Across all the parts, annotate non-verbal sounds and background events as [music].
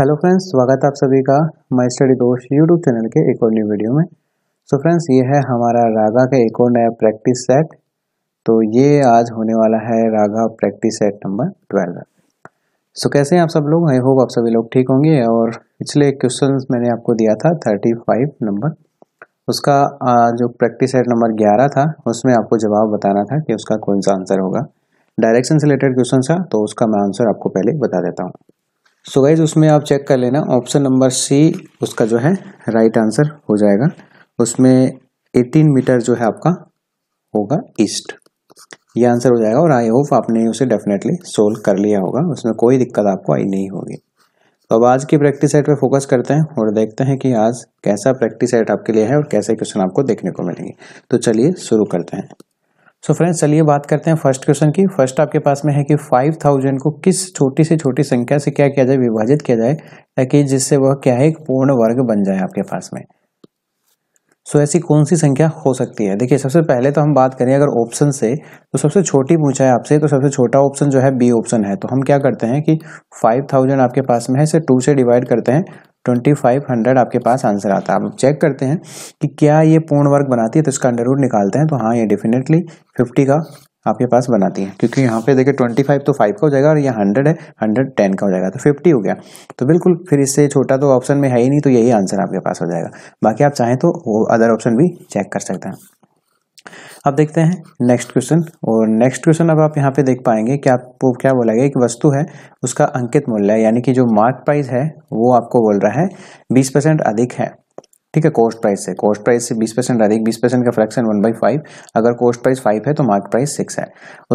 hello friends स्वागत है आप सभी का माई स्टडी दोस्त यूट्यूब चैनल के एक और न्यू वीडियो में सो so फ्रेंड्स ये है हमारा रागा का एक और नया प्रैक्टिस सेट तो ये आज होने वाला है raga practice set number twelve so so कैसे हैं आप सब लोग आई होप आप सभी लोग ठीक होंगे और पिछले क्वेश्चन मैंने आपको दिया था थर्टी फाइव नंबर उसका जो प्रैक्टिस सेट नंबर ग्यारह था उसमें आपको जवाब बताना था कि उसका कौन सा आंसर होगा डायरेक्शन से रिलेटेड क्वेश्चन था तो उसका मैं आंसर आपको पहले बता देता हूँ सो गाइज उसमें आप चेक कर लेना ऑप्शन नंबर सी उसका जो है राइट आंसर हो जाएगा उसमें 18 मीटर जो है आपका होगा ईस्ट ये आंसर हो जाएगा और आई होप आपने उसे डेफिनेटली सोल्व कर लिया होगा उसमें कोई दिक्कत आपको आई नहीं होगी तो अब आज की प्रैक्टिस सेट पे फोकस करते हैं और देखते हैं कि आज कैसा प्रैक्टिस सेट आपके लिए है और कैसे क्वेश्चन आपको देखने को मिलेंगे तो चलिए शुरू करते हैं सो फ्रेंड्स चलिए बात करते हैं फर्स्ट क्वेश्चन की फर्स्ट आपके पास में है कि फाइव थाउजेंड को किस छोटी से छोटी संख्या से क्या किया जाए विभाजित किया जाए ताकि जिससे वह क्या है एक पूर्ण वर्ग बन जाए आपके पास में सो so, ऐसी कौन सी संख्या हो सकती है देखिए सबसे पहले तो हम बात करें अगर ऑप्शन से तो सबसे छोटी पूछा है आपसे तो सबसे छोटा ऑप्शन जो है बी ऑप्शन है तो हम क्या करते हैं कि फाइव थाउजेंड आपके पास में है इसे टू से डिवाइड करते हैं ट्वेंटी फाइव हंड्रेड आपके पास आंसर आता है आप चेक करते हैं कि क्या ये पूर्ण वर्ग बनाती है तो इसका अंडर निकालते हैं तो हाँ ये डेफिनेटली फिफ्टी का आपके पास बनाती है क्योंकि यहाँ पे देखिए ट्वेंटी फाइव तो फाइव का हो जाएगा और ये हंड्रेड है हंड्रेड टेन का हो जाएगा तो फिफ्टी हो गया तो बिल्कुल फिर इससे छोटा तो ऑप्शन में है ही नहीं तो यही आंसर आपके पास हो जाएगा बाकी आप चाहें तो अदर ऑप्शन भी चेक कर सकते हैं अब देखते हैं नेक्स्ट क्वेश्चन और नेक्स्ट क्वेश्चन अब आप यहाँ पे देख पाएंगे कि आपको क्या बोला गया एक वस्तु है उसका अंकित मूल्य यानी कि जो मार्क प्राइस है वो आपको बोल रहा है बीस परसेंट अधिक है ठीक है कॉस्ट प्राइस से कॉस्ट प्राइस से 20 परसेंट अधिक 20 परसेंट का फ्रैक्शन वन बाई फाइव अगर कॉस्ट प्राइस फाइव है तो मार्क प्राइस सिक्स है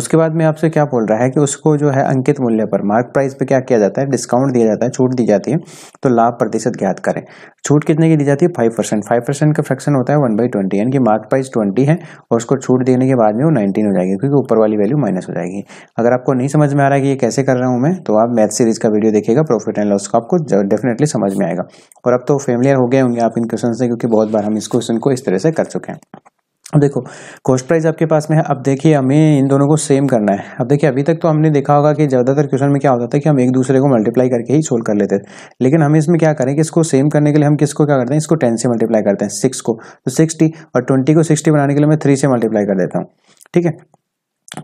उसके बाद में आपसे क्या बोल रहा है कि उसको जो है अंकित मूल्य पर मार्क प्राइस पे क्या किया जाता है डिस्काउंट दिया जाता है छूट दी जाती है तो लाभ प्रतिशत ज्ञात करें छूट कितने की दी जाती है फाइव परसेंट फाइव परसेंट का फ्रैक्शन होता है वन बाई ट्वेंटी यानी कि मार्क प्राइस ट्वेंटी है और उसको छूट देने के बाद में वो नाइनटीन हो जाएगी क्योंकि ऊपर वाली वैल्यू माइनस हो जाएगी अगर आपको नहीं समझ में आ रहा है कि ये कैसे कर रहा हूँ मैं तो आप मैथ सीरीज का वीडियो देखिएगा प्रॉफिट एंड लॉस का आपको डेफिनेटली समझ में आएगा और अब तो फेमिलियर हो गए होंगे आप इनके क्वेश्चन है क्योंकि बहुत बार हम इस क्वेश्चन को इस तरह से कर चुके हैं देखो कॉस्ट प्राइस आपके पास में है अब देखिए हमें इन दोनों को सेम करना है अब देखिए अभी तक तो हमने देखा होगा कि ज़्यादातर क्वेश्चन में क्या होता था कि हम एक दूसरे को मल्टीप्लाई करके ही सोल्व कर लेते थे लेकिन हम इसमें क्या करें कि इसको सेम करने के लिए हम किसको क्या करते हैं इसको टेन से मल्टीप्लाई करते हैं सिक्स को तो सिक्सटी और ट्वेंटी को सिक्सटी बनाने के लिए मैं थ्री से मल्टीप्लाई कर देता हूँ ठीक है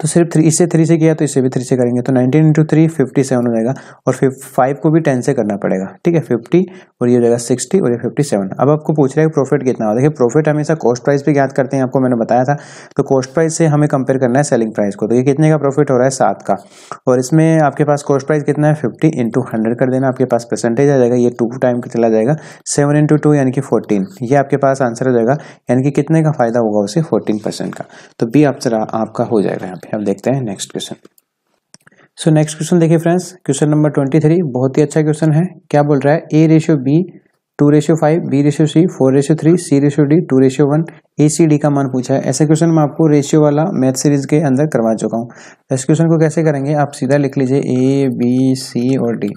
तो सिर्फ थ्री इससे थ्री से किया तो इससे भी थ्री से करेंगे तो nineteen into three fifty seven हो जाएगा और फिर फाइव को भी टेन से करना पड़ेगा ठीक है फिफ्टी और ये हो जाएगा सिक्सटी और ये फिफ्टी सेवन अब आपको पूछ रहा है प्रॉफिट कितना होगा देखिए प्रॉफिट हमेशा कॉस्ट प्राइस भी याद करते हैं आपको मैंने बताया था तो कॉस्ट प्राइस से हमें कंपेयर करना है सेलिंग प्राइस को तो ये कितने का प्रॉफिट हो रहा है सात का और इसमें आपके पास कॉस्ट प्राइस कितना है फिफ्टी इंटू हंड्रेड कर देना आपके पास परसेंटेज आ जाएगा ये टू टाइम का चला जाएगा सेवन इंटू टू यानी कि फोर्टीन ये आपके पास आंसर हो जाएगा यानी कि कितने का फायदा होगा उसे फोर्टीन परसेंट का तो बी आंसर आपका हो जाएगा पे अब देखते हैं next question so next question देखिए friends question number twenty three बहुत ही अच्छा क्वेश्चन है क्या बोल रहा है A ratio B two ratio five B ratio C four ratio three C ratio D two ratio one A C D का मान पूछा है ऐसे क्वेश्चन मैं आपको रेशियो वाला मैथ सीरीज के अंदर करवा चुका हूँ इस क्वेश्चन को कैसे करेंगे आप सीधा लिख लीजिए ए बी सी और डी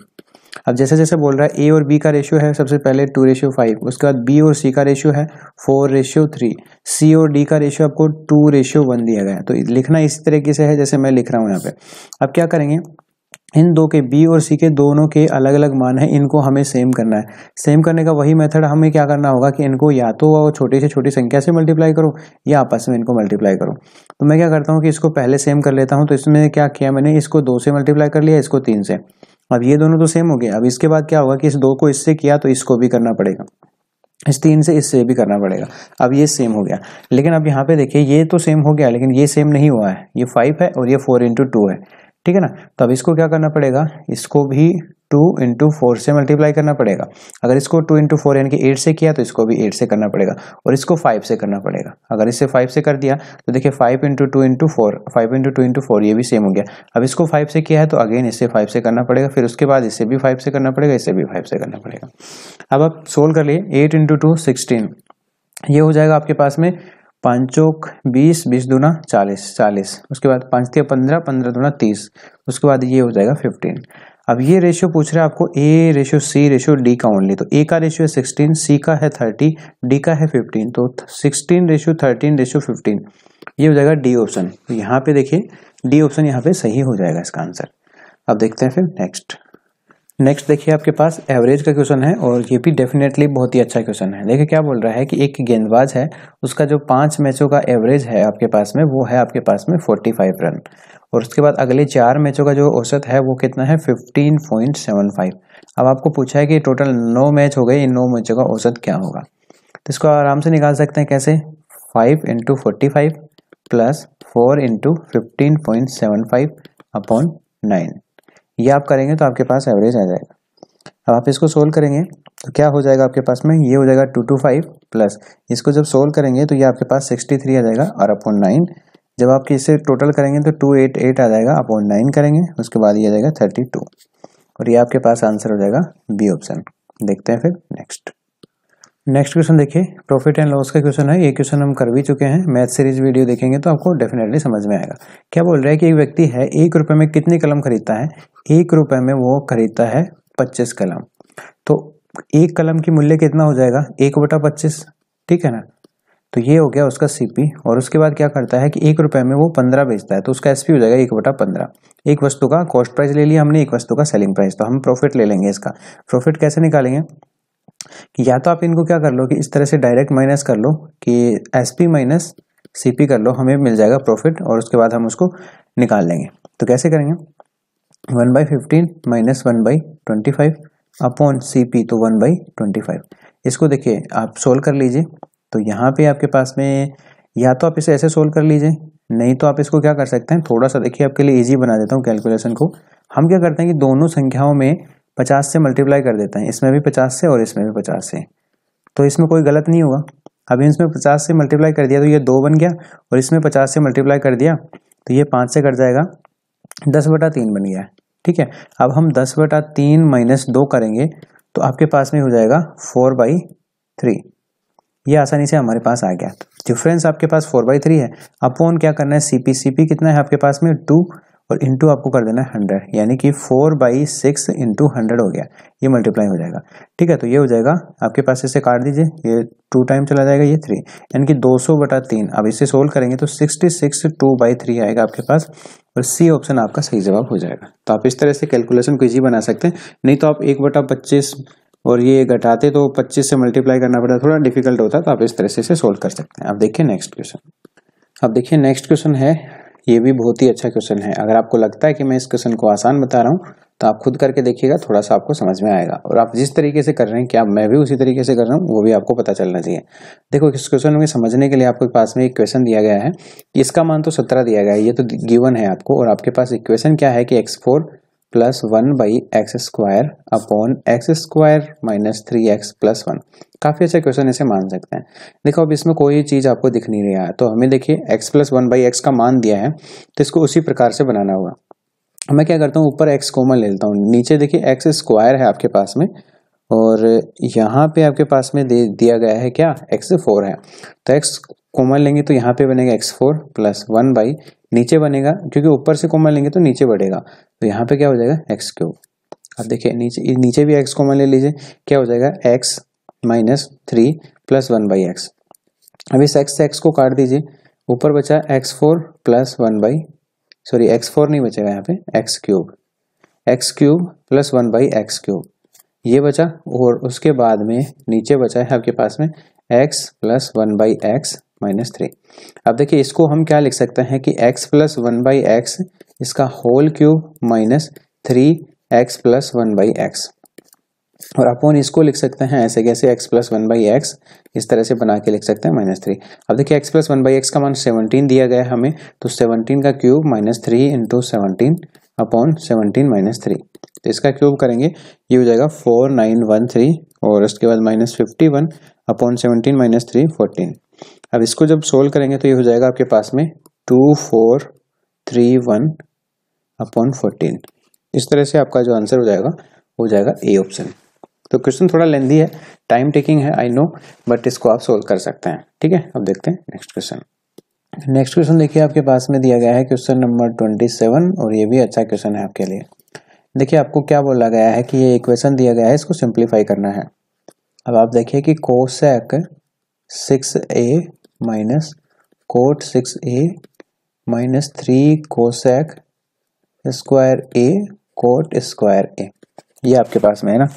अब जैसे जैसे बोल रहा है ए और बी का रेशियो है सबसे पहले टू रेशियो फाइव उसके बाद बी और सी का रेशियो है फोर रेशियो थ्री सी और डी का रेशियो आपको टू रेशियो वन दिया गया है तो लिखना इस तरीके से है जैसे मैं लिख रहा हूँ यहाँ पे अब क्या करेंगे इन दो के बी और सी के दोनों के अलग अलग मान हैं इनको हमें सेम करना है सेम करने का वही मेथड हमें क्या करना होगा कि इनको या तो छोटी से छोटी संख्या से मल्टीप्लाई करो या आपस में इनको मल्टीप्लाई करो तो मैं क्या करता हूँ कि इसको पहले सेम कर लेता हूँ तो इसमें क्या किया मैंने इसको दो से मल्टीप्लाई कर लिया इसको तीन से अब ये दोनों तो सेम हो गया अब इसके बाद क्या होगा कि इस दो को इससे किया तो इसको भी करना पड़ेगा इस तीन से इससे भी करना पड़ेगा अब ये सेम हो गया लेकिन अब यहाँ पे देखिए ये तो सेम हो गया लेकिन ये सेम नहीं हुआ है ये फाइव है और ये फोर इंटू टू है ठीक है ना तो अब इसको क्या करना पड़ेगा इसको भी टू इंटू फोर से मल्टीप्लाई करना पड़ेगा अगर इसको टू इंटू फोर यानी कि एट से किया तो इसको भी एट से करना पड़ेगा और इसको फाइव से करना पड़ेगा अगर इसे फाइव से कर दिया तो देखिए five into two into four five into two into four ये भी सेम हो गया अब इसको फाइव से किया है तो अगेन इसे फाइव से करना पड़ेगा फिर उसके बाद इसे भी फाइव से करना पड़ेगा इसे भी फाइव से करना पड़ेगा अब आप सोल्व कर लिए एट इंटू टू सिक्सटीन ये हो जाएगा आपके पास में पाँच बीस बीस दूना चालीस चालीस उसके बाद पाँच के पंद्रह पंद्रह दूना तीस उसके बाद ये हो जाएगा फिफ्टीन अब ये रेशियो पूछ रहे हैं आपको A ratio C ratio D का ओनली तो ए का रेशियो है सिक्सटीन सी का है थर्टी डी का है फिफ्टीन तो sixteen ratio thirteen ratio fifteen ये हो जाएगा डी ऑप्शन तो यहाँ पे देखिए डी ऑप्शन यहाँ पे सही हो जाएगा इसका आंसर अब देखते हैं फिर नेक्स्ट नेक्स्ट देखिए आपके पास एवरेज का क्वेश्चन है और ये भी डेफिनेटली बहुत ही अच्छा क्वेश्चन है देखिए क्या बोल रहा है कि एक गेंदबाज है उसका जो पांच मैचों का एवरेज है आपके पास में वो है आपके पास में फोर्टी फाइव रन और उसके बाद अगले चार मैचों का जो औसत है वो कितना है 15.75 अब आपको पूछा है कि टोटल नौ मैच हो गए इन नौ मैचों का औसत क्या होगा तो इसको आराम से निकाल सकते हैं कैसे five into forty five plus four into fifteen point seven five upon nine ये आप करेंगे तो आपके पास एवरेज आ जाएगा अब आप इसको सोल्व करेंगे तो क्या हो जाएगा आपके पास में ये हो जाएगा टू टू फाइव प्लस इसको जब सोल्व करेंगे तो ये आपके पास सिक्सटी थ्री आ जाएगा और अपॉन नाइन जब आप इसे टोटल करेंगे तो टू एट एट आ जाएगा आप ऑन नाइन करेंगे उसके बाद ये आ जाएगा थर्टी टू और ये आपके पास आंसर हो जाएगा बी ऑप्शन देखते हैं फिर नेक्स्ट नेक्स्ट क्वेश्चन देखिए प्रॉफिट एंड लॉस का क्वेश्चन है ये क्वेश्चन हम कर भी चुके हैं मैथ सीरीज वीडियो देखेंगे तो आपको डेफिनेटली समझ में आएगा क्या बोल रहा है कि एक व्यक्ति है एक रुपये में कितनी कलम खरीदता है एक रुपये में वो खरीदता है पच्चीस कलम तो एक कलम की मूल्य कितना हो जाएगा एक बटा पच्चीस ठीक है ना तो ये हो गया उसका सीपी और उसके बाद क्या करता है कि एक रुपये में वो पंद्रह बेचता है तो उसका एसपी हो जाएगा एक बटा पंद्रह एक वस्तु का कॉस्ट प्राइस ले लिया हमने एक वस्तु का सेलिंग प्राइस तो हम प्रॉफिट ले लेंगे इसका प्रॉफिट कैसे निकालेंगे कि या तो आप इनको क्या कर लो कि इस तरह से डायरेक्ट माइनस कर लो कि S P minus C P कर लो हमें मिल जाएगा प्रॉफिट और उसके बाद हम उसको निकाल लेंगे तो कैसे करेंगे one by fifteen minus one by twenty five upon C P तो वन बाई ट्वेंटी फाइव इसको देखिए आप सोल्व कर लीजिए तो यहाँ पे आपके पास में या तो आप इसे ऐसे सोल्व कर लीजिए नहीं तो आप इसको क्या कर सकते हैं थोड़ा सा देखिए आपके लिए ईजी बना देता हूँ कैलकुलेशन को हम क्या करते हैं कि दोनों संख्याओं में पचास से मल्टीप्लाई कर देते हैं इसमें भी पचास से और इसमें भी पचास से तो इसमें कोई गलत नहीं होगा अभी इसमें पचास से मल्टीप्लाई कर दिया तो ये दो बन गया और इसमें पचास से मल्टीप्लाई कर दिया तो ये पाँच से कट जाएगा दस बटा तीन बन गया ठीक है अब हम दस बटा तीन माइनस दो करेंगे तो आपके पास में हो जाएगा फोर बाई थ्री ये आसानी से हमारे पास आ गया डिफरेंस आपके पास फोर बाई थ्री है अब अपॉन क्या करना है सी पी सी पी कितना है आपके पास में टू और इंटू आपको कर देना है हंड्रेड यानी कि four by six into hundred हो गया ये मल्टीप्लाई हो जाएगा ठीक है तो ये हो जाएगा आपके पास इसे काट दीजिए ये टू टाइम चला जाएगा ये थ्री यानी कि दो सौ बटा तीन अब इसे सोल्व करेंगे तो sixty six two by three आएगा आपके पास और सी ऑप्शन आपका सही जवाब हो जाएगा तो आप इस तरह से कैलकुलेशन को ईजी बना सकते हैं नहीं तो आप एक बटा पच्चीस और ये घटाते तो 25 से मल्टीप्लाई करना पड़ता थोड़ा डिफिकल्ट होता तो आप इस तरह से सोल्व कर सकते हैं अब देखिए नेक्स्ट क्वेश्चन अब देखिए नेक्स्ट क्वेश्चन है ये भी बहुत ही अच्छा क्वेश्चन है अगर आपको लगता है कि मैं इस क्वेश्चन को आसान बता रहा हूँ तो आप खुद करके देखिएगा थोड़ा सा आपको समझ में आएगा और आप जिस तरीके से कर रहे हैं क्या मैं भी उसी तरीके से कर रहा हूँ वो भी आपको पता चलना चाहिए देखो इस क्वेश्चन में समझने के लिए आपके पास में एक क्वेश्चन दिया गया है इसका मान तो सत्रह दिया गया है ये तो गिवन है आपको और आपके पास इक्वेशन क्या है कि X four plus one by X square upon X square minus three X plus one काफ़ी अच्छा क्वेश्चन इसे मान सकते हैं देखो अब इसमें कोई चीज़ आपको दिख नहीं रहा है तो हमें देखिए X plus one by X का मान दिया है तो इसको उसी प्रकार से बनाना होगा मैं क्या करता हूँ ऊपर एक्स कोमन ले लेता हूँ नीचे देखिए एक्स स्क्वायर है आपके पास में और यहाँ पे आपके पास में दे दिया गया है क्या एक्स फोर है तो एक्स कोमल लेंगे तो यहाँ पे बनेगा X four plus one by नीचे बनेगा क्योंकि ऊपर से कॉमन लेंगे तो नीचे बढ़ेगा तो यहाँ पे क्या हो जाएगा एक्स क्यूब अब देखिए नीचे नीचे भी एक्स कॉमन ले लीजिए क्या हो जाएगा X minus three plus one by X अब इस एक्स से एक्स को काट दीजिए ऊपर बचा X four plus one by sorry X four नहीं बचेगा यहाँ पे X cube X cube plus one by X cube ये बचा और उसके बाद में नीचे बचा है आपके पास में X plus one by X minus three अब देखिए इसको हम क्या लिख सकते हैं कि X plus one by X इसका whole cube minus three X plus one by X और अपन इसको लिख सकते हैं ऐसे कैसे X plus one by X इस तरह से बना के लिख सकते हैं माइनस थ्री अब देखिए X plus one by X का मान सेवनटीन दिया गया है हमें तो सेवनटीन का cube minus three into seventeen upon seventeen minus three तो इसका क्यूब करेंगे ये हो जाएगा फोर नाइन वन थ्री और उसके बाद minus fifty one upon seventeen minus three fourteen अब इसको जब सोल्व करेंगे तो ये हो जाएगा आपके पास में two four three one upon fourteen इस तरह से आपका जो आंसर हो जाएगा हो जाएगा ए ऑप्शन तो क्वेश्चन थोड़ा लेंदी है टाइम टेकिंग है आई नो बट इसको आप सोल्व कर सकते हैं ठीक है अब देखते हैं नेक्स्ट क्वेश्चन नेक्स्ट क्वेश्चन देखिए आपके पास में दिया गया है क्वेश्चन नंबर ट्वेंटी सेवन और ये भी अच्छा क्वेश्चन है आपके लिए देखिए आपको क्या बोला गया है कि ये इक्वेशन दिया गया है इसको सिंप्लीफाई करना है अब आप देखिए कि cosec six A minus cot six A minus three cosec square A cot square A ये आपके पास में है ना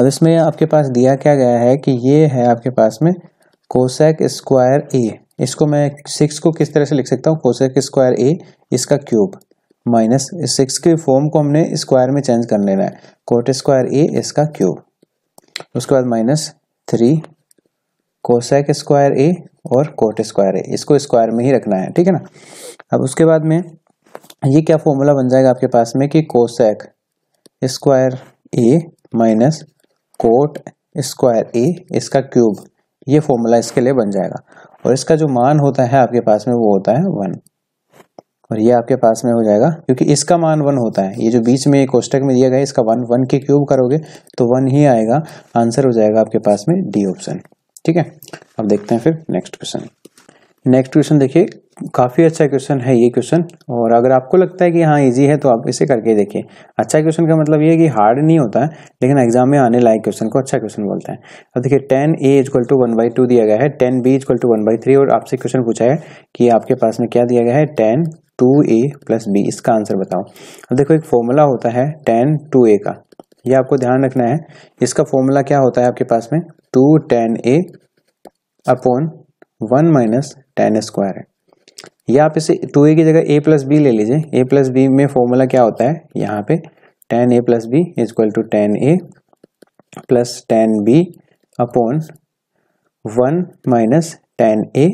अब इसमें आपके पास दिया क्या गया है कि ये है आपके पास में कोसेक स्क्वायर ए इसको मैं सिक्स को किस तरह से लिख सकता हूँ कोसेक स्क्वायर ए इसका क्यूब माइनस सिक्स के फॉर्म को हमने स्क्वायर में चेंज कर लेना है कोट स्क्वायर ए इसका क्यूब उसके बाद minus three cosec square A और कोट स्क्वायर ए इसको स्क्वायर में ही रखना है ठीक है ना अब उसके बाद में ये क्या फॉर्मूला बन जाएगा आपके पास में कि cosec square A minus cot square A इसका क्यूब ये फॉर्मूला इसके लिए बन जाएगा और इसका जो मान होता है आपके पास में वो होता है वन और ये आपके पास में हो जाएगा क्योंकि इसका मान वन होता है ये जो बीच में कोष्टक में दिया गया इसका वन वन के क्यूब करोगे तो वन ही आएगा आंसर हो जाएगा आपके पास में डी ऑप्शन ठीक है अब देखते हैं फिर नेक्स्ट क्वेश्चन नेक्स्ट क्वेश्चन देखिए काफ़ी अच्छा क्वेश्चन है ये क्वेश्चन और अगर आपको लगता है कि हाँ इजी है तो आप इसे करके देखिए अच्छा क्वेश्चन का मतलब ये है कि हार्ड नहीं होता है लेकिन एग्जाम में आने लायक क्वेश्चन को अच्छा क्वेश्चन बोलते हैं अब देखिए tan A equal to one by two दिया गया है tan B equal to one by three और आपसे क्वेश्चन पूछा है कि आपके पास में क्या दिया गया है tan two A plus B इसका आंसर बताओ अब देखो एक फॉर्मूला होता है टेन टू ए का ये आपको ध्यान रखना है इसका फॉर्मूला क्या होता है आपके पास में two tan A upon one minus tan square है या आप इसे टू ए की जगह ए प्लस बी ले लीजिए ए प्लस बी में फॉर्मूला क्या होता है यहाँ पे tan A plus B equal to tan A plus tan B upon one minus tan A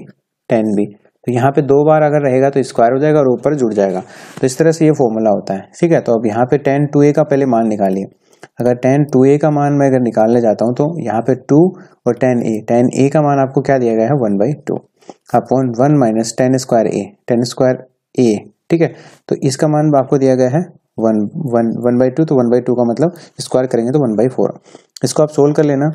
tan B तो यहाँ पे दो बार अगर रहेगा तो स्क्वायर हो जाएगा और ऊपर जुड़ जाएगा तो इस तरह से ये फॉर्मूला होता है ठीक है तो अब यहाँ पे टेन टू ए का पहले मान निकालिए अगर टेन टू ए का मान मैं अगर निकालने जाता हूँ तो यहाँ पे टू और टेन ए टेन ए का मान आपको क्या दिया गया है one by two upon one minus tan square A tan square A ठीक है तो इसका मान आपको दिया गया है one one one by two तो वन बाई टू का मतलब स्क्वायर करेंगे तो वन बाई फोर इसको आप सोल्व कर लेना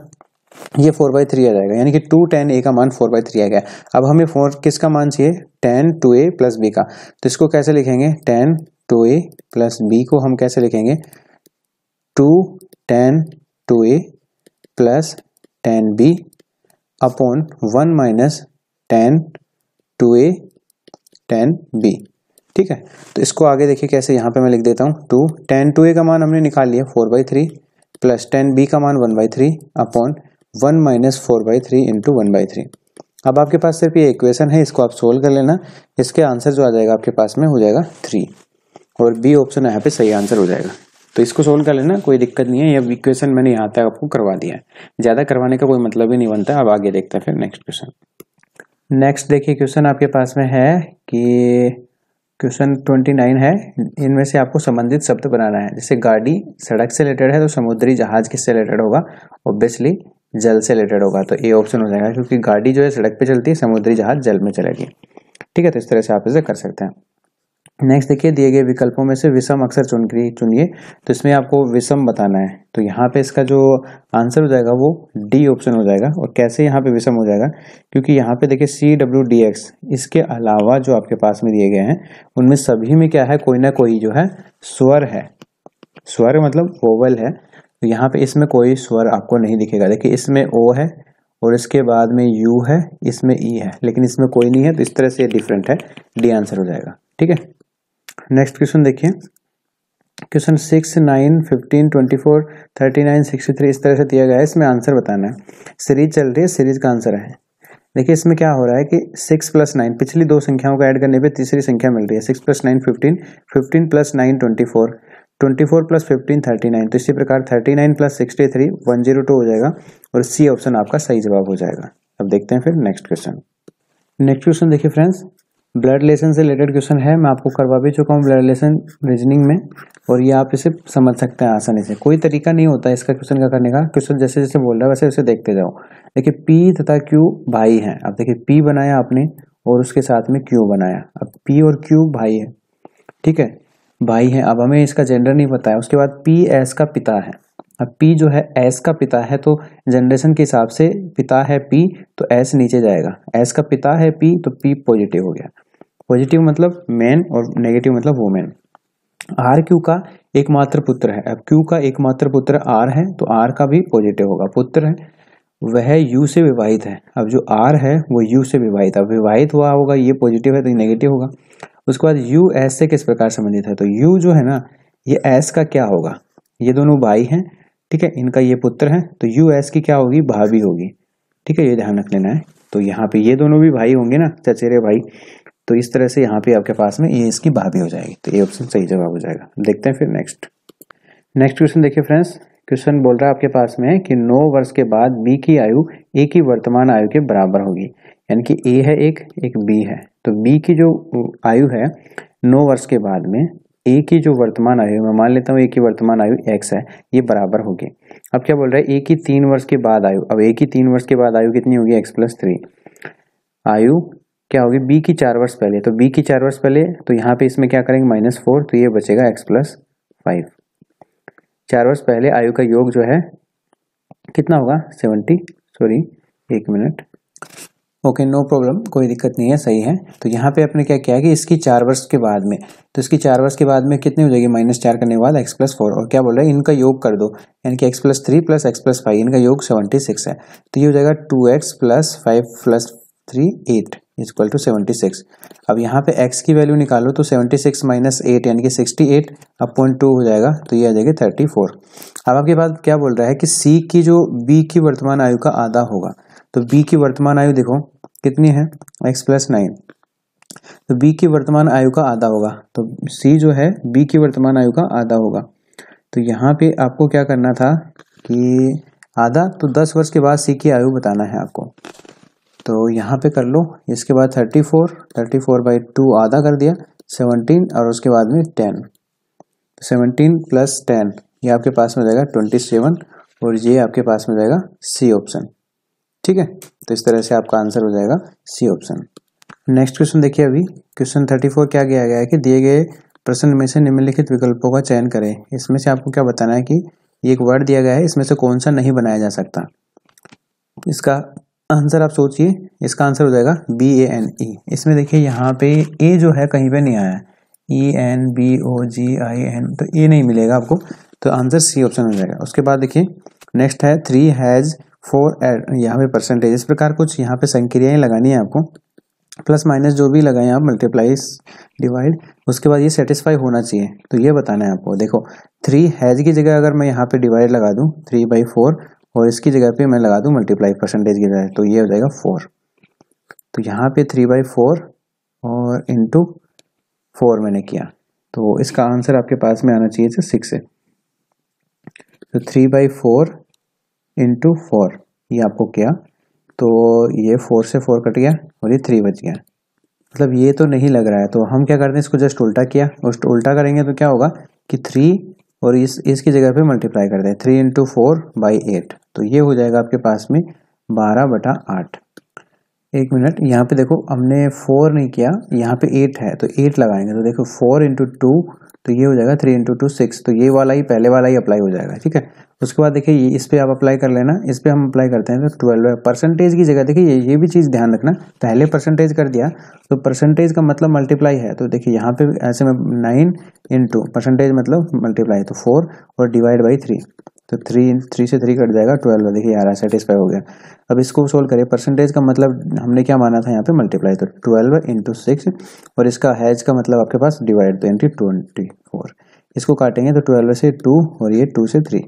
ये फोर बाई थ्री आ जाएगा यानी कि टू टेन ए का मान फोर बाई थ्री आ गया अब हमें फोर किसका मान चाहिए tan two A plus B का तो इसको कैसे लिखेंगे tan two A plus B को हम कैसे लिखेंगे two tan two A plus tan B upon one minus tan two A tan B ठीक है तो इसको आगे देखिए कैसे यहाँ पे मैं लिख देता हूँ टू टेन टू ए का मान हमने निकाल लिया four by three plus tan B का मान one by three upon one minus four by three into one by three अब आपके पास सिर्फ ये इक्वेशन है इसको आप सोल्व कर लेना इसके आंसर जो आ जाएगा आपके पास में हो जाएगा थ्री और बी ऑप्शन यहाँ पे सही आंसर हो जाएगा तो इसको सोल्व कर लेना कोई दिक्कत नहीं है ये इक्वेशन मैंने यहाँ तक आपको करवा दिया है ज़्यादा करवाने का कोई मतलब ही नहीं बनता अब आगे देखते हैं फिर नेक्स्ट क्वेश्चन नेक्स्ट देखिए क्वेश्चन आपके पास में है कि क्वेश्चन ट्वेंटी नाइन है इनमें से आपको संबंधित शब्द बनाना है जैसे गाड़ी सड़क से रिलेटेड है तो समुद्री जहाज किससे रिलेटेड होगा ऑब्वियसली जल से रिलेटेड होगा तो ए ऑप्शन हो जाएगा क्योंकि गाड़ी जो है सड़क पे चलती है समुद्री जहाज जल में चलेगी ठीक है तो इस तरह से आप इसे कर सकते हैं नेक्स्ट देखिए दिए गए विकल्पों में से विषम अक्षर चुन चुनिए तो इसमें आपको विषम बताना है तो यहाँ पे इसका जो आंसर हो जाएगा वो डी ऑप्शन हो जाएगा और कैसे यहाँ पे विषम हो जाएगा क्योंकि यहाँ पे देखिए सी डब्ल्यू डी एक्स इसके अलावा जो आपके पास में दिए गए हैं उनमें सभी में क्या है कोई ना कोई जो है स्वर है स्वर मतलब ओवल है तो यहाँ पे इसमें कोई स्वर आपको नहीं दिखेगा देखिए इसमें ओ है और इसके बाद में यू है इसमें ई e है लेकिन इसमें कोई नहीं है तो इस तरह से डिफरेंट है डी आंसर हो जाएगा ठीक है नेक्स्ट क्वेश्चन देखिए question six nine fifteen twenty four thirty nine sixty three इस तरह से दिया गया है इसमें आंसर बताना है सीरीज चल रही है सीरीज का आंसर है देखिए इसमें क्या हो रहा है कि सिक्स प्लस नाइन पिछली दो संख्याओं को ऐड करने पे तीसरी संख्या मिल रही है six plus nine fifteen fifteen plus nine twenty four twenty four plus fifteen thirty nine तो इसी प्रकार thirty nine plus sixty three one zero two हो जाएगा और सी ऑप्शन आपका सही जवाब हो जाएगा अब देखते हैं फिर नेक्स्ट क्वेश्चन नेक्स्ट क्वेश्चन देखिए फ्रेंड्स ब्लड लेसन से रिलेटेड क्वेश्चन है मैं आपको करवा भी चुका हूँ ब्लड लेसन रीजनिंग में और ये आप इसे समझ सकते हैं आसानी से कोई तरीका नहीं होता इसका क्वेश्चन का करने का क्वेश्चन जैसे जैसे बोल रहा है वैसे वैसे देखते जाओ देखिए पी तथा क्यू भाई हैं अब देखिए पी बनाया आपने और उसके साथ में क्यू बनाया अब पी और क्यू भाई है ठीक है भाई है अब हमें इसका जेंडर नहीं पता है उसके बाद पी एस का पिता है अब पी जो है एस का पिता है तो जनरेशन के हिसाब से पिता है पी तो एस नीचे जाएगा एस का पिता है पी तो पी पॉजिटिव हो गया पॉजिटिव मतलब मैन और नेगेटिव मतलब वोमेन आर क्यू का एकमात्र पुत्र है अब क्यू का एकमात्र पुत्र आर है तो आर का भी पॉजिटिव होगा पुत्र है वह यू से विवाहित है अब जो आर है वो यू से विवाहित अब विवाहित हुआ होगा ये पॉजिटिव है तो ये नेगेटिव होगा उसके बाद यू एस से किस प्रकार संबंधित है तो यू जो है ना ये एस का क्या होगा ये दोनों भाई हैं ठीक है इनका ये पुत्र है तो यू एस की क्या होगी भाभी होगी ठीक है ये ध्यान रख लेना है तो यहाँ पे ये दोनों भी भाई होंगे ना चचेरे भाई तो इस तरह से यहाँ पे आपके पास में ये इसकी भाभी हो जाएगी तो ये ऑप्शन सही जवाब हो जाएगा देखते हैं फिर नेक्स्ट नेक्स्ट क्वेश्चन देखिए फ्रेंड्स क्वेश्चन बोल रहा है आपके पास में कि नौ वर्ष के बाद बी की आयु ए की वर्तमान आयु के बराबर होगी यानी कि ए है एक एक बी है तो बी की जो आयु है नौ वर्ष के बाद में ए की जो वर्तमान आयु मैं मान लेता हूँ ए की वर्तमान आयु एक्स है ये बराबर होगी अब क्या बोल रहा है ए की तीन वर्ष के बाद आयु अब ए की तीन वर्ष के बाद आयु कितनी होगी एक्स प्लस थ्री आयु क्या होगी बी की चार वर्ष पहले तो बी की चार वर्ष पहले तो यहाँ पे इसमें क्या करेंगे माइनस फोर तो ये बचेगा एक्स प्लस फाइव चार वर्ष पहले आयु का योग जो है कितना होगा सेवेंटी सॉरी एक मिनट ओके नो प्रॉब्लम कोई दिक्कत नहीं है सही है तो यहाँ पे आपने क्या किया है कि इसकी चार वर्ष के बाद में तो इसकी चार वर्ष के बाद में कितनी हो जाएगी माइनस चार करने के बाद एक्स प्लस फोर और क्या बोल रहा है इनका योग कर दो यानी कि X plus three plus X plus five इनका योग सेवेंटी सिक्स है तो ये हो जाएगा two X plus five plus three eight is equal to seventy six अब यहाँ पे एक्स की वैल्यू निकालो तो सेवेंटी सिक्स माइनस एट यानी कि सिक्सटी एट अब पॉइंट टू हो जाएगा तो ये आ जाएगी थर्टी फोर अब आपके बाद क्या बोल रहा है कि सी की जो बी की वर्तमान आयु का आधा होगा तो बी की वर्तमान आयु देखो कितनी है एक्स प्लस नाइन तो बी की वर्तमान आयु का आधा होगा तो सी जो है बी की वर्तमान आयु का आधा होगा तो यहाँ पे आपको क्या करना था कि आधा तो दस वर्ष के बाद सी की आयु बताना है आपको तो यहाँ पे कर लो इसके बाद thirty four thirty four by two आधा कर दिया सेवनटीन और उसके बाद में टेन सेवनटीन प्लस टेन ये आपके पास में जाएगा ट्वेंटी सेवन और ये आपके पास में जाएगा सी ऑप्शन ठीक है तो इस तरह से आपका आंसर हो जाएगा सी ऑप्शन नेक्स्ट क्वेश्चन देखिए अभी क्वेश्चन थर्टी फोर क्या किया गया है कि दिए गए प्रश्न में से निम्नलिखित विकल्पों का चयन करें इसमें से आपको क्या बताना है कि ये एक वर्ड दिया गया है इसमें से कौन सा नहीं बनाया जा सकता इसका आंसर आप सोचिए इसका आंसर हो जाएगा बी ए एन ई इसमें देखिए यहाँ पे ए जो है कहीं पे नहीं आया E N B O G I N तो ए नहीं मिलेगा आपको तो आंसर सी ऑप्शन हो जाएगा उसके बाद देखिए नेक्स्ट है थ्री हैज़ फोर एड यहाँ पे परसेंटेज इस प्रकार कुछ यहाँ पे संक्रियाएं लगानी है आपको प्लस माइनस जो भी लगाएं आप मल्टीप्लाई डिवाइड उसके बाद ये सेटिस्फाई होना चाहिए तो ये बताना है आपको देखो थ्री हैज की जगह अगर मैं यहाँ पे डिवाइड लगा दूँ थ्री बाई फोर और इसकी जगह पे मैं लगा दूँ मल्टीप्लाई परसेंटेज की जगह तो ये हो जाएगा फोर तो यहाँ पे थ्री बाई फोर और इंटू फोर मैंने किया तो इसका आंसर आपके पास में आना चाहिए सिक्स है तो three by four into four ये आपको किया तो ये फोर से फोर कट गया और ये थ्री बच गया मतलब ये तो नहीं लग रहा है तो हम क्या करते हैं इसको जस्ट उल्टा किया और उल्टा करेंगे तो क्या होगा कि थ्री और इस इसकी जगह पे मल्टीप्लाई कर दें three into four by eight तो ये हो जाएगा आपके पास में बारह बटा आठ एक मिनट यहाँ पे देखो हमने फोर नहीं किया यहाँ पे एट है तो एट लगाएंगे तो देखो फोर इंटू टू तो ये हो जाएगा थ्री इंटू टू सिक्स तो ये वाला ही पहले वाला ही अप्लाई हो जाएगा ठीक है उसके बाद देखिए इस पर आप अप्लाई कर लेना इस पर हम अप्लाई करते हैं तो ट्वेल्व परसेंटेज की जगह देखिए ये भी चीज़ ध्यान रखना पहले परसेंटेज कर दिया तो परसेंटेज का मतलब मल्टीप्लाई है तो देखिए यहाँ पे ऐसे में नाइन इंटू परसेंटेज मतलब मल्टीप्लाई तो फोर और डिवाइड बाई थ्री तो थ्री थ्री से थ्री कट जाएगा ट्वेल्व देखिए आ रहा है सेटिस्फाई हो गया अब इसको सोल्व करें परसेंटेज का मतलब हमने क्या माना था यहाँ पे मल्टीप्लाई तो ट्वेल्व इंटू सिक्स और इसका हैज का मतलब आपके पास डिवाइड तो ट्वेंटी फोर इसको काटेंगे तो ट्वेल्व से टू और ये टू से थ्री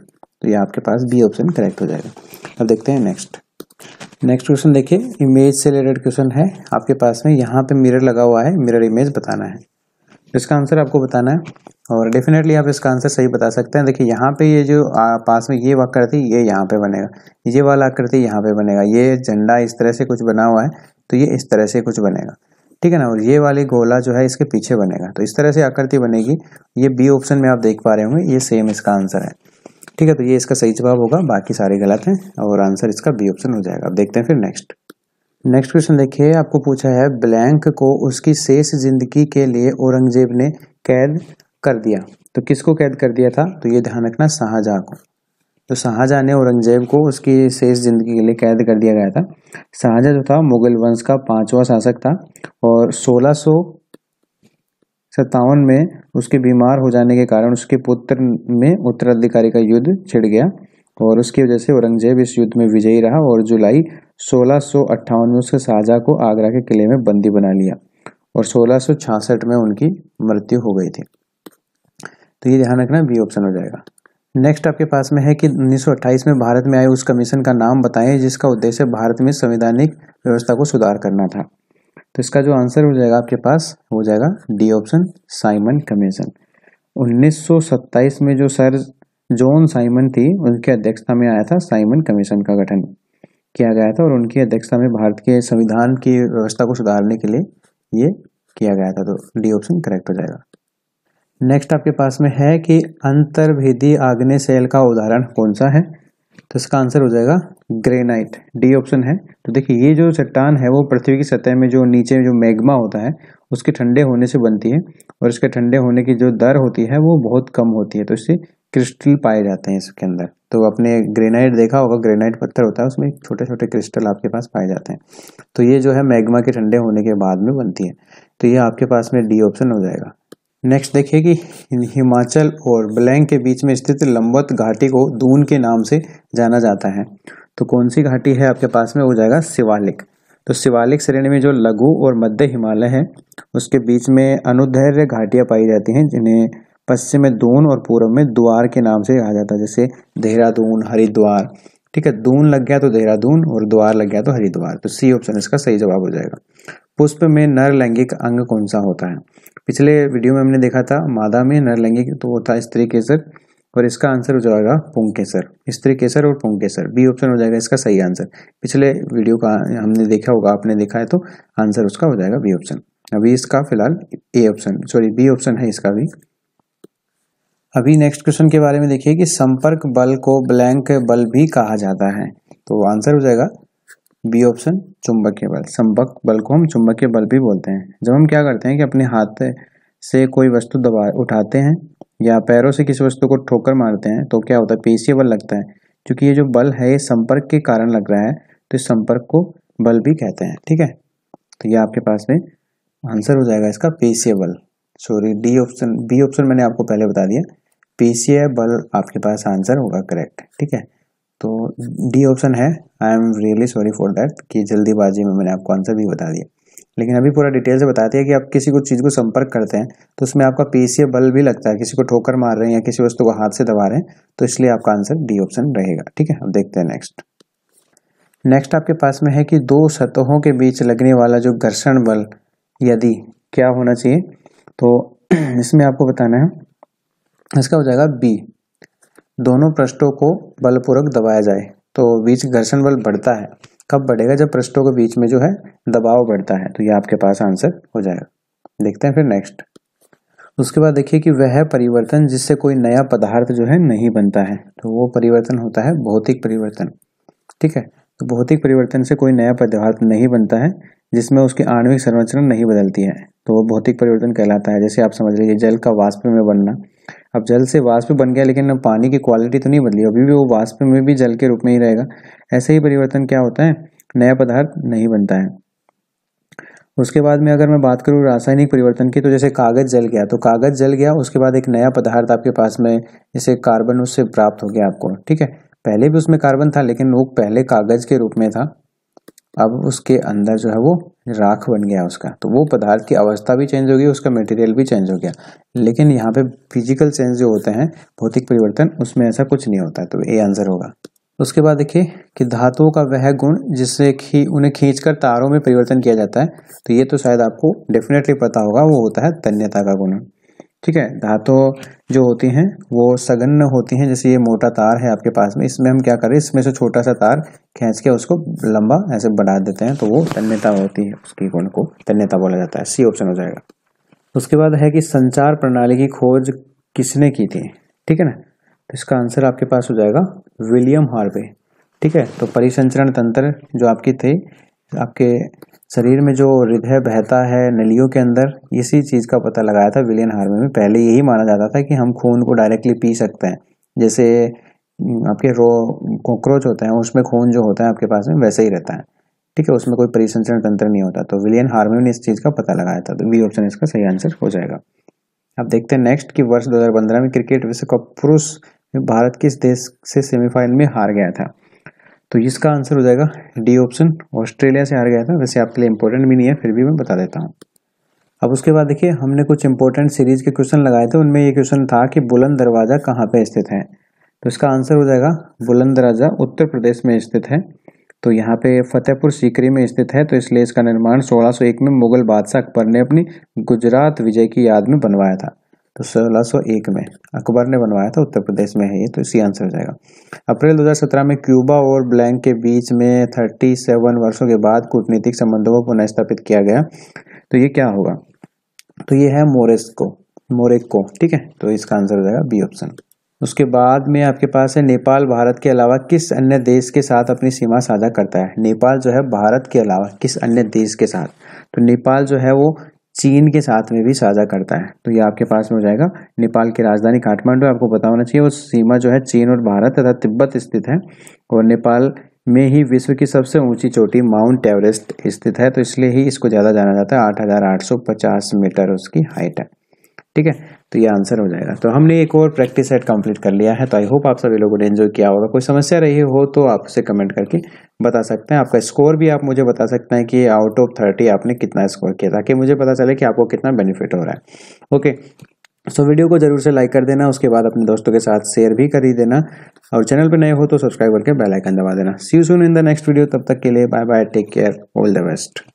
तो ये आपके पास बी ऑप्शन करेक्ट हो जाएगा अब देखते हैं नेक्स्ट नेक्स्ट क्वेश्चन देखिए इमेज से रिलेटेड क्वेश्चन है आपके पास में यहाँ पे मिरर लगा हुआ है मिरर इमेज बताना है इसका आंसर आपको बताना है और डेफिनेटली आप इसका आंसर सही बता सकते हैं देखिए यहाँ पे ये जो आ, पास में ये आकृति ये यहाँ पे बनेगा ये वाला आकृति यहाँ पे बनेगा ये झंडा इस तरह से कुछ बना हुआ है तो ये इस तरह से कुछ बनेगा ठीक है ना और ये वाली गोला जो है इसके पीछे बनेगा तो इस तरह से आकृति बनेगी ये बी ऑप्शन में आप देख पा रहे होंगे ये सेम इसका आंसर है ठीक है तो ये इसका सही जवाब होगा बाकी सारे गलत हैं और आंसर इसका बी ऑप्शन हो जाएगा अब देखते हैं फिर नेक्स्ट नेक्स्ट क्वेश्चन देखिए आपको पूछा है ब्लैंक को उसकी शेष जिंदगी के लिए औरंगजेब ने कैद कर दिया तो किसको कैद कर दिया था तो ये ध्यान रखना शाहजहाँ को तो शाहजहाँ ने औरंगजेब को उसकी शेष जिंदगी के लिए कैद कर दिया गया था शाहजहाँ जो था मुगल वंश का पांचवा शासक था और सोलह सौ सत्तावन में उसके बीमार हो जाने के कारण उसके पुत्र में उत्तराधिकारी का युद्ध छिड़ गया और उसकी वजह से औरंगजेब इस युद्ध में विजयी रहा और जुलाई सोलह में उसके शाहजहाँ को आगरा के किले में बंदी बना लिया और सोलह में उनकी मृत्यु हो गई थी तो ये ध्यान रखना बी ऑप्शन हो जाएगा नेक्स्ट आपके पास में है कि 1928 में भारत में आए उस कमीशन का नाम बताएं जिसका उद्देश्य भारत में संवैधानिक व्यवस्था को सुधार करना था तो इसका जो आंसर हो जाएगा आपके पास हो जाएगा डी ऑप्शन साइमन कमीशन उन्नीस में जो सर जॉन साइमन थी उनकी अध्यक्षता में आया था साइमन कमीशन का गठन किया गया था और उनकी अध्यक्षता में भारत के संविधान की व्यवस्था को सुधारने के लिए ये किया गया था तो डी ऑप्शन करेक्ट हो जाएगा नेक्स्ट आपके पास में है कि अंतर्भेदी आग्ने सेल का उदाहरण कौन सा है तो इसका आंसर हो जाएगा ग्रेनाइट डी ऑप्शन है तो देखिए ये जो चट्टान है वो पृथ्वी की सतह में जो नीचे जो मैग्मा होता है उसके ठंडे होने से बनती है और इसके ठंडे होने की जो दर होती है वो बहुत कम होती है तो इससे क्रिस्टल पाए जाते हैं इसके अंदर तो आपने ग्रेनाइट देखा होगा ग्रेनाइट पत्थर होता है उसमें छोटे छोटे क्रिस्टल आपके पास पाए जाते हैं तो ये जो है मैग्मा के ठंडे होने के बाद में बनती है तो ये आपके पास में डी ऑप्शन हो जाएगा नेक्स्ट देखिए कि हिमाचल और ब्लैंक के बीच में स्थित लंबत घाटी को दून के नाम से जाना जाता है तो कौन सी घाटी है आपके पास में हो जाएगा शिवालिक तो शिवालिक श्रेणी में जो लघु और मध्य हिमालय है उसके बीच में अनुधैर्य घाटियाँ पाई जाती हैं जिन्हें पश्चिम में दून और पूर्व में द्वार के नाम से कहा जाता है जैसे देहरादून हरिद्वार ठीक है दून लग गया तो देहरादून और द्वार लग गया तो हरिद्वार तो सी ऑप्शन इसका सही जवाब हो जाएगा पुष्प में नर लैंगिक अंग कौन सा होता है पिछले वीडियो में हमने देखा था मादा में लैंगिक तो वो था स्त्री केसर और इसका आंसर हो जाएगा केसर स्त्री केसर और केसर बी ऑप्शन हो जाएगा इसका सही आंसर पिछले वीडियो का हमने देखा होगा आपने देखा है तो आंसर उसका हो जाएगा बी ऑप्शन अभी इसका फिलहाल A option sorry B option है इसका भी अभी नेक्स्ट क्वेश्चन के बारे में देखिए कि संपर्क बल को ब्लैंक बल भी कहा जाता है तो आंसर हो जाएगा बी ऑप्शन चुंबकीय बल संबक बल को हम चुंबकीय बल भी बोलते हैं जब हम क्या करते हैं कि अपने हाथ से कोई वस्तु दबा उठाते हैं या पैरों से किसी वस्तु को ठोकर मारते हैं तो क्या होता है पेशीय बल लगता है क्योंकि ये जो बल है ये संपर्क के कारण लग रहा है तो इस संपर्क को बल भी कहते हैं ठीक है तो ये आपके पास में आंसर हो जाएगा इसका पेशीय बल sorry D option B option मैंने आपको पहले बता दिया पेशीय बल आपके पास आंसर होगा करेक्ट ठीक है तो डी ऑप्शन है I am really sorry for that कि जल्दीबाजी में मैंने आपको आंसर भी बता दिया लेकिन अभी पूरा डिटेल से बताते हैं कि आप किसी को चीज़ को संपर्क करते हैं तो उसमें आपका पीसीए बल भी लगता है किसी को ठोकर मार रहे हैं या किसी वस्तु को हाथ से दबा रहे हैं तो इसलिए आपका आंसर डी ऑप्शन रहेगा ठीक है अब देखते हैं नेक्स्ट नेक्स्ट आपके पास में है कि दो सतहों के बीच लगने वाला जो घर्षण बल यदि क्या होना चाहिए तो [clears throat] इसमें आपको बताना है इसका हो जाएगा बी दोनों पृष्ठों को बलपूर्वक दबाया जाए तो बीच घर्षण बल बढ़ता है कब बढ़ेगा जब पृष्ठों के बीच में जो है दबाव बढ़ता है तो ये आपके पास आंसर हो जाएगा देखते हैं फिर नेक्स्ट उसके बाद देखिए कि वह परिवर्तन जिससे कोई नया पदार्थ जो है नहीं बनता है तो वो परिवर्तन होता है भौतिक परिवर्तन ठीक है तो भौतिक परिवर्तन से कोई नया पदार्थ नहीं बनता है जिसमें उसकी आणविक संरचना नहीं बदलती है तो वो भौतिक परिवर्तन कहलाता है जैसे आप समझ लीजिए जल का वाष्प में बनना अब जल से वाष्प बन गया लेकिन पानी की क्वालिटी तो नहीं बदली अभी भी वो वाष्प में भी जल के रूप में ही रहेगा ऐसे ही परिवर्तन क्या होता है नया पदार्थ नहीं बनता है उसके बाद में अगर मैं बात करूँ रासायनिक परिवर्तन की तो जैसे कागज़ जल गया तो कागज़ जल गया उसके बाद एक नया पदार्थ आपके पास में जैसे कार्बन उससे प्राप्त हो गया आपको ठीक है पहले भी उसमें कार्बन था लेकिन वो पहले कागज़ के रूप में था अब उसके अंदर जो है वो राख बन गया उसका तो वो पदार्थ की अवस्था भी चेंज हो गई उसका मटेरियल भी चेंज हो गया लेकिन यहाँ पे फिजिकल चेंज जो होते हैं भौतिक परिवर्तन उसमें ऐसा कुछ नहीं होता है तो ए आंसर होगा उसके बाद देखिए कि धातुओं का वह गुण जिससे खी उन्हें खींचकर तारों में परिवर्तन किया जाता है तो ये तो शायद आपको डेफिनेटली पता होगा वो होता है तन्यता का गुण ठीक है धातु जो होती हैं वो सघन होती हैं जैसे ये मोटा तार है आपके पास में इसमें हम क्या करें इसमें से छोटा सा तार खींच के उसको लंबा ऐसे बढ़ा देते हैं तो वो तन्यता होती है उसकी गुण को तन्यता बोला जाता है सी ऑप्शन हो जाएगा उसके बाद है कि संचार प्रणाली की खोज किसने की थी ठीक है ना तो इसका आंसर आपके पास हो जाएगा विलियम हार्वे ठीक है तो परिसंचरण तंत्र जो आपकी थे आपके शरीर में जो हृदय बहता है नलियों के अंदर इसी चीज़ का पता लगाया था विलियन हार्वे में पहले यही माना जाता था कि हम खून को डायरेक्टली पी सकते हैं जैसे हम्म, आपके रो कॉकरोच होते हैं उसमें खून जो होता है आपके पास में वैसे ही रहता है ठीक है उसमें कोई परिसंचरण तंत्र नहीं होता तो विलियन हार्वे ने इस चीज़ का पता लगाया था तो बी ऑप्शन इसका सही आंसर हो जाएगा अब देखते हैं नेक्स्ट कि वर्ष 2015 में क्रिकेट विश्व कप पुरुष भारत किस देश से सेमीफाइनल में हार गया था तो इसका आंसर हो जाएगा डी ऑप्शन ऑस्ट्रेलिया से हार गया था वैसे आपके लिए इंपॉर्टेंट भी नहीं है फिर भी मैं बता देता हूँ अब उसके बाद देखिए हमने कुछ इंपॉर्टेंट सीरीज के क्वेश्चन लगाए थे उनमें ये क्वेश्चन था कि बुलंद दरवाज़ा कहाँ पे स्थित है तो इसका आंसर हो जाएगा बुलंद दरवाज़ा उत्तर प्रदेश में स्थित है तो यहाँ पे फतेहपुर सीकरी में स्थित है तो इसलिए इसका निर्माण 1601 में मुगल बादशाह अकबर ने अपनी गुजरात विजय की याद में बनवाया था तो 1601 में अकबर ने बनवाया था उत्तर प्रदेश में है ये तो इसी आंसर हो जाएगा अप्रैल 2017 में क्यूबा और ब्लैंक के बीच में 37 वर्षों के बाद कूटनीतिक संबंधों को पुनः स्थापित किया गया तो ये क्या होगा तो ये है मोरेस्को मोरेको ठीक है तो इसका आंसर हो जाएगा बी ऑप्शन उसके बाद में आपके पास है नेपाल भारत के अलावा किस अन्य देश के साथ अपनी सीमा साझा करता है नेपाल जो है भारत के अलावा किस अन्य देश के साथ तो नेपाल जो है वो चीन के साथ में भी साझा करता है तो ये आपके पास में हो जाएगा नेपाल की राजधानी काठमांडू आपको पता होना चाहिए वो सीमा जो है चीन और भारत तथा तिब्बत स्थित है और नेपाल में ही विश्व की सबसे ऊंची चोटी माउंट एवरेस्ट स्थित है तो इसलिए ही इसको ज़्यादा जाना जाता है आठ मीटर उसकी हाइट है ठीक है तो ये आंसर हो जाएगा तो हमने एक और प्रैक्टिस सेट कंप्लीट कर लिया है तो आई होप आप सभी लोगों ने एंजॉय किया होगा कोई समस्या रही हो तो आप उसे कमेंट करके बता सकते हैं आपका स्कोर भी आप मुझे बता सकते हैं कि आउट ऑफ थर्टी आपने कितना स्कोर किया ताकि मुझे पता चले कि आपको कितना बेनिफिट हो रहा है ओके सो वीडियो को जरूर से लाइक कर देना उसके बाद अपने दोस्तों के साथ शेयर भी कर ही देना और चैनल पर नए हो तो सब्सक्राइब करके बेलाइकन दबा देना see you soon in the next video तब तक के लिए bye bye take care all the best